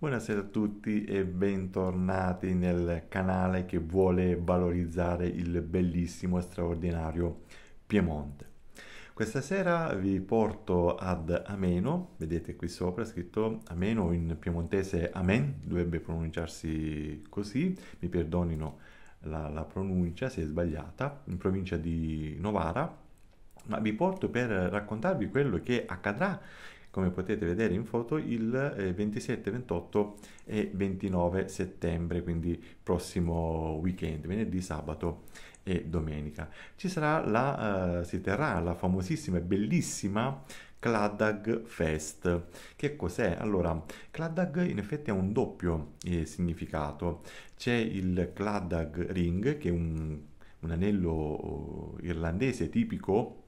Buonasera a tutti e bentornati nel canale che vuole valorizzare il bellissimo e straordinario Piemonte. Questa sera vi porto ad Ameno, vedete qui sopra scritto Ameno in piemontese Amen, dovrebbe pronunciarsi così, mi perdonino la, la pronuncia se è sbagliata, in provincia di Novara, ma vi porto per raccontarvi quello che accadrà come potete vedere in foto il 27, eh, 28 e 29 settembre, quindi prossimo weekend, venerdì, sabato e domenica. Ci sarà la, eh, si terrà la famosissima e bellissima Cladag Fest. Che cos'è? Allora, Cladag in effetti ha un doppio eh, significato. C'è il Cladag Ring, che è un, un anello oh, irlandese tipico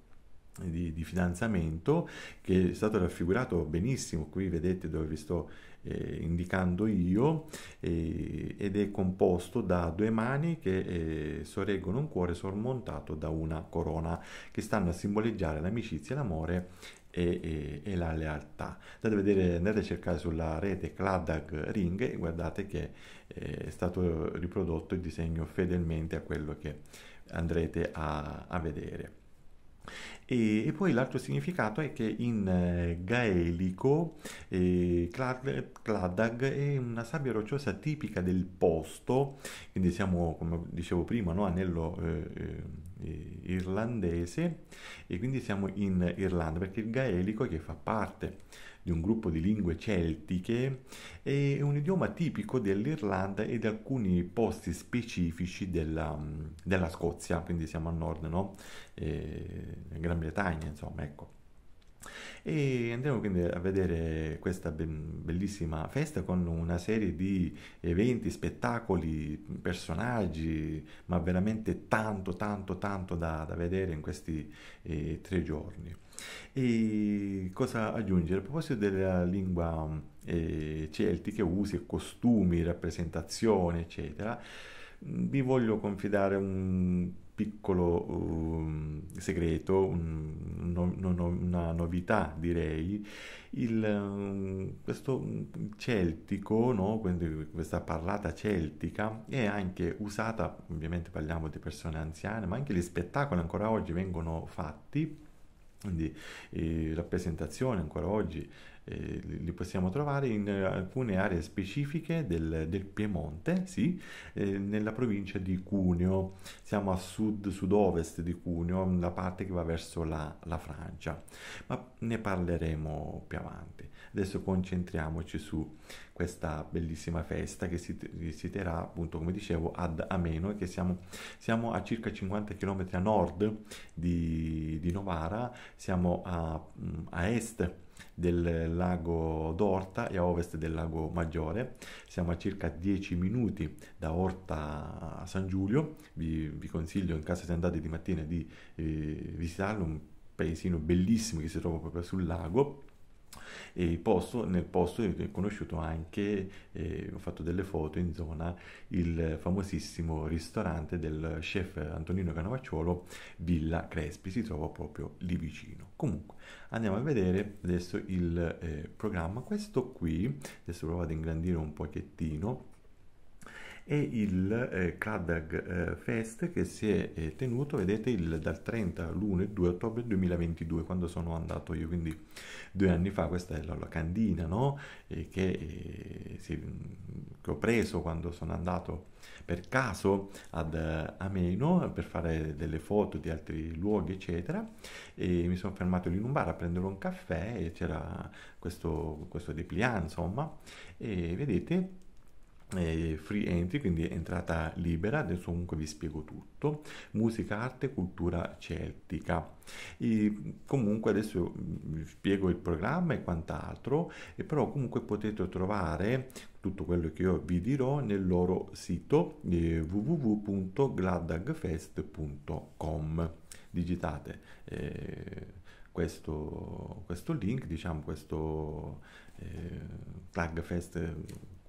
di, di, finanziamento che è stato raffigurato benissimo, qui vedete dove vi sto eh, indicando io, eh, ed è composto da due mani che eh, sorreggono un cuore sormontato da una corona, che stanno a simboleggiare l'amicizia, l'amore e, e, e, la lealtà. Andate a, vedere, andate a cercare sulla rete Cladag Ring e guardate che eh, è stato riprodotto il disegno fedelmente a quello che andrete a, a vedere. E, e, poi l'altro significato è che in eh, gaelico eh, Cladag è una sabbia rocciosa tipica del posto, quindi siamo come dicevo prima, no? anello eh, eh irlandese e quindi siamo in Irlanda perché il gaelico che fa parte di un gruppo di lingue celtiche, è un idioma tipico dell'Irlanda e di alcuni posti specifici della, mm, della Scozia, quindi siamo a nord, no? Eh, Gran Bretagna, insomma, ecco. E andremo quindi a vedere questa bellissima festa con una serie di eventi, spettacoli, personaggi, ma veramente tanto, tanto, tanto da, da vedere in questi eh, tre giorni. E cosa aggiungere? A proposito della lingua eh, celtica, usi, e costumi, rappresentazione, eccetera, vi voglio confidare un piccolo um, segreto, un, no, no, una novità direi, il, um, questo um, celtico, no? questa parlata celtica è anche usata, ovviamente parliamo di persone anziane, ma anche gli spettacoli ancora oggi vengono fatti quindi eh, rappresentazioni ancora oggi eh, li possiamo trovare in eh, alcune aree specifiche del, del Piemonte, sì, eh, nella provincia di Cuneo. Siamo a sud-sud-ovest di Cuneo, la parte che va verso la, la Francia, ma ne parleremo più avanti. Adesso concentriamoci su questa bellissima festa che si, si terrà appunto come dicevo ad Ameno e che siamo, siamo, a circa 50 km a nord di, di Novara, siamo a, mm, a est del lago d'Orta e a ovest del lago Maggiore. Siamo a circa 10 minuti da Orta a San Giulio. Vi, vi consiglio, in caso se andate di mattina, di eh, visitarlo, un paesino bellissimo che si trova proprio sul lago e posto, nel posto è conosciuto anche, eh, ho fatto delle foto in zona, il famosissimo ristorante del chef Antonino Canavacciolo, Villa Crespi, si trova proprio lì vicino. Comunque andiamo a vedere adesso il eh, programma, questo qui, adesso provo ad ingrandire un pochettino, e il eh, Kladberg eh, Fest che si è eh, tenuto, vedete, il, dal 30 all'1 e 2 ottobre 2022, quando sono andato io, quindi due anni fa, questa è la, la candina no? che, eh, sì, mm, che, ho preso quando sono andato per caso ad eh, Ameno per fare delle foto di altri luoghi, eccetera, e mi sono fermato lì in un bar a prendere un caffè e c'era questo, questo depliant, insomma, e vedete free entry, quindi entrata libera, adesso comunque vi spiego tutto, musica, arte, cultura celtica. E comunque adesso vi spiego il programma e quant'altro, e però comunque potete trovare tutto quello che io vi dirò nel loro sito eh, www.gladagfest.com. Digitate eh, questo, questo link, diciamo questo eh, Clugfest,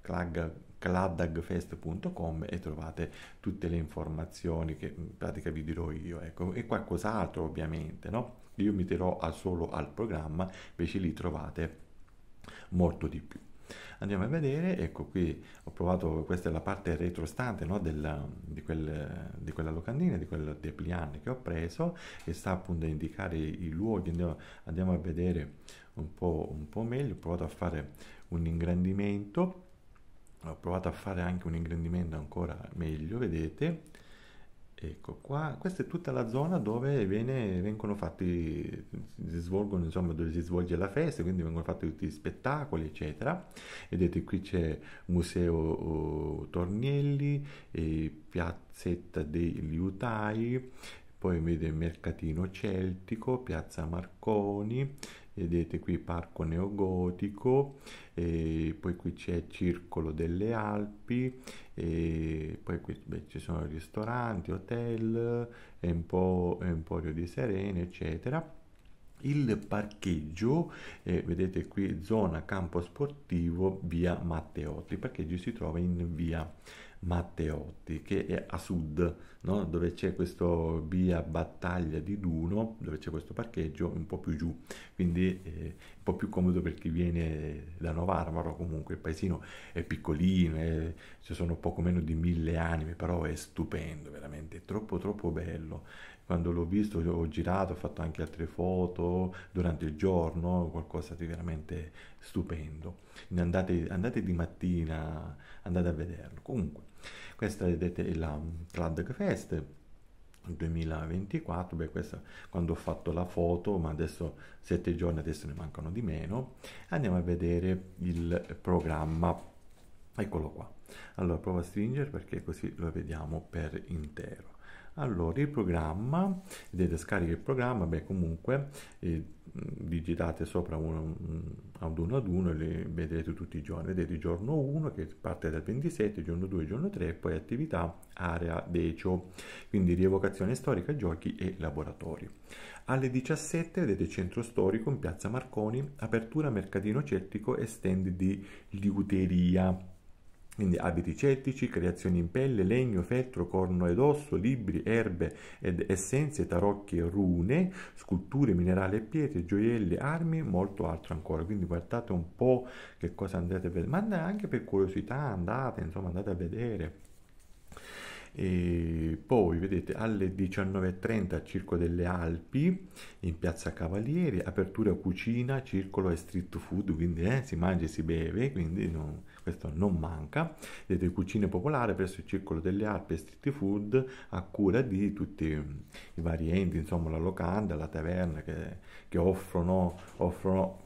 Clug cladagfest.com e trovate tutte le informazioni che in pratica vi dirò io, ecco, e qualcos'altro ovviamente, no? Io mi terrò solo al programma, invece lì trovate molto di più andiamo a vedere, ecco qui ho provato, questa è la parte retrostante no, della, di, quel, di, quella locandina, di quel depliant che ho preso e sta appunto a indicare i luoghi, andiamo, andiamo a vedere un po', un po' meglio, ho provato a fare un ingrandimento ho provato a fare anche un ingrandimento ancora meglio vedete ecco qua questa è tutta la zona dove viene, vengono fatti si svolgono insomma dove si svolge la festa quindi vengono fatti tutti gli spettacoli eccetera vedete qui c'è museo oh, tornielli piazzetta degli utai poi vede mercatino celtico piazza marconi vedete qui parco neogotico, poi qui c'è Circolo delle Alpi, poi qui beh, ci sono ristoranti, hotel, Emporio di Serene, eccetera. Il parcheggio, eh, vedete qui zona campo sportivo via Matteotti, il parcheggio si trova in via Matteotti, che è a sud, no? dove c'è questa via Battaglia di Duno, dove c'è questo parcheggio un po' più giù, quindi eh, un po' più comodo per chi viene da Novarmaro, comunque il paesino è piccolino, è, ci sono poco meno di mille anime, però è stupendo, veramente, è troppo troppo bello. Quando l'ho visto ho girato, ho fatto anche altre foto durante il giorno, qualcosa di veramente stupendo. Andate, andate di mattina, andate a vederlo. Comunque, questa è la Cloud Fest 2024, beh questa quando ho fatto la foto, ma adesso sette giorni, adesso ne mancano di meno. Andiamo a vedere il programma, eccolo qua. Allora provo a stringere perché così lo vediamo per intero. Allora, il programma, vedete scarica il programma, beh comunque eh, digitate sopra uno, ad uno ad uno e li vedrete tutti i giorni. Vedete giorno 1 che parte dal 27, giorno 2, giorno 3, poi attività, area, decio, quindi rievocazione storica, giochi e laboratori. Alle 17 vedete centro storico in piazza Marconi, apertura mercatino celtico e stand di liuteria quindi abiti celtici, creazioni in pelle, legno, feltro, corno ed osso, libri, erbe ed essenze, tarocchi e rune, sculture, minerali e pietre, gioielli, armi, molto altro ancora. Quindi guardate un po' che cosa andate a vedere, ma anche per curiosità andate, insomma andate a vedere. E poi vedete alle 19.30 al Circo delle Alpi in piazza Cavalieri, apertura cucina, circolo e street food, quindi eh, si mangia e si beve, quindi non, questo non manca. Vedete cucina popolare presso il Circolo delle Alpi e street food a cura di tutti i vari enti, insomma la locanda, la taverna che, che offrono, offrono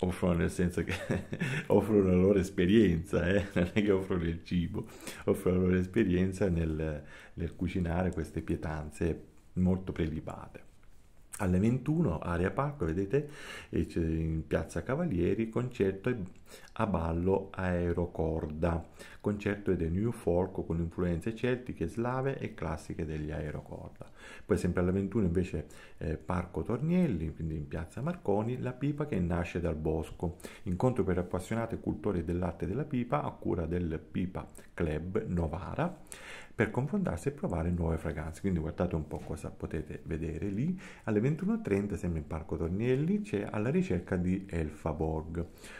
offrono nel senso che offrono la loro esperienza, eh? non è che offrono il cibo, offrono la loro esperienza nel, nel cucinare queste pietanze molto prelibate. Alle 21, area parco, vedete, in piazza Cavalieri, concerto a ballo aerocorda concerto è The New Folk con influenze celtiche, slave e classiche degli aerocorda. Poi sempre alle 21 invece eh, Parco Tornielli, quindi in piazza Marconi, La pipa che nasce dal bosco, incontro per appassionati e cultori dell'arte della pipa a cura del Pipa Club Novara per confrontarsi e provare nuove fragranze. Quindi guardate un po' cosa potete vedere lì. Alle 21.30, sempre in Parco Tornielli, c'è alla ricerca di Elfaborg.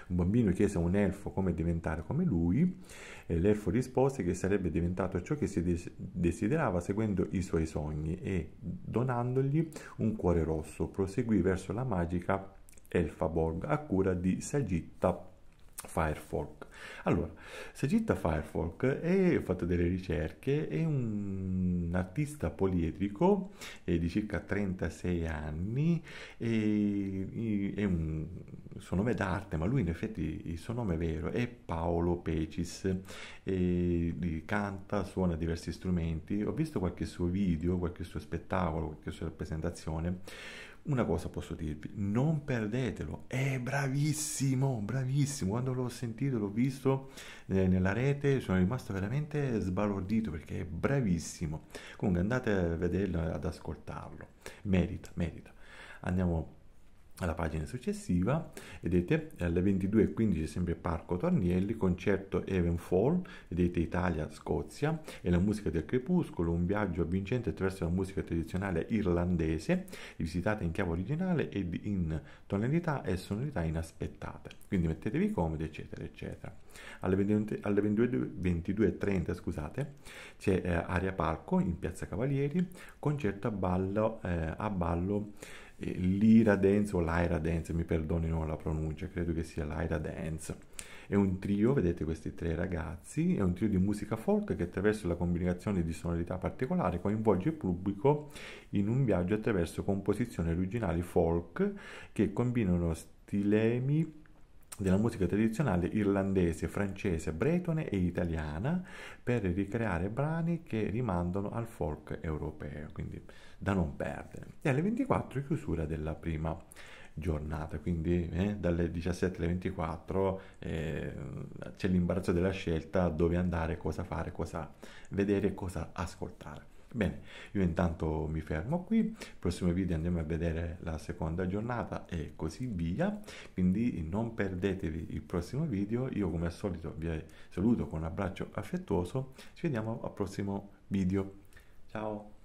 Un bambino chiese a un elfo come diventare come lui. Eh, l'elfo rispose che sarebbe diventato ciò che si desiderava seguendo i suoi sogni e, donandogli un cuore rosso, proseguì verso la magica Elfaborg a cura di Sagitta Firefork. Allora, Sagitta Firefork è, ho fatto delle ricerche, è un artista poliedrico eh, di circa 36 anni, e, è un suo nome d'arte, ma lui in effetti il suo nome vero è Paolo Pecis, e, canta, suona diversi strumenti, ho visto qualche suo video, qualche suo spettacolo, qualche sua rappresentazione, una cosa posso dirvi, non perdetelo, è bravissimo, bravissimo. Quando l'ho sentito, l'ho visto eh, nella rete, sono rimasto veramente sbalordito perché è bravissimo. Comunque andate a vederlo, ad ascoltarlo, merita, merita. Andiamo alla pagina successiva vedete alle 22.15 sempre Parco Tornielli concerto Evenfall vedete Italia Scozia e la musica del crepuscolo un viaggio avvincente attraverso la musica tradizionale irlandese visitata in chiave originale ed in tonalità e sonorità inaspettate quindi mettetevi comodi eccetera eccetera alle, 20, alle 22.30 scusate c'è eh, Aria Parco in piazza Cavalieri concerto a ballo, eh, a ballo l'Ira Dance o l'Aira Dance, mi perdonino la pronuncia, credo che sia l'Aira Dance. È un trio, vedete questi tre ragazzi, è un trio di musica folk che attraverso la combinazione di sonorità particolare coinvolge il pubblico in un viaggio attraverso composizioni originali folk che combinano stilemi della musica tradizionale irlandese, francese, bretone e italiana per ricreare brani che rimandano al folk europeo, quindi da non perdere. E alle 24 chiusura della prima giornata, quindi eh, dalle 17 alle 24 eh, c'è l'imbarazzo della scelta dove andare, cosa fare, cosa vedere, cosa ascoltare. Bene, io intanto mi fermo qui, nel prossimo video andiamo a vedere la seconda giornata e così via, quindi non perdetevi il prossimo video, io come al solito vi saluto con un abbraccio affettuoso, ci vediamo al prossimo video, ciao!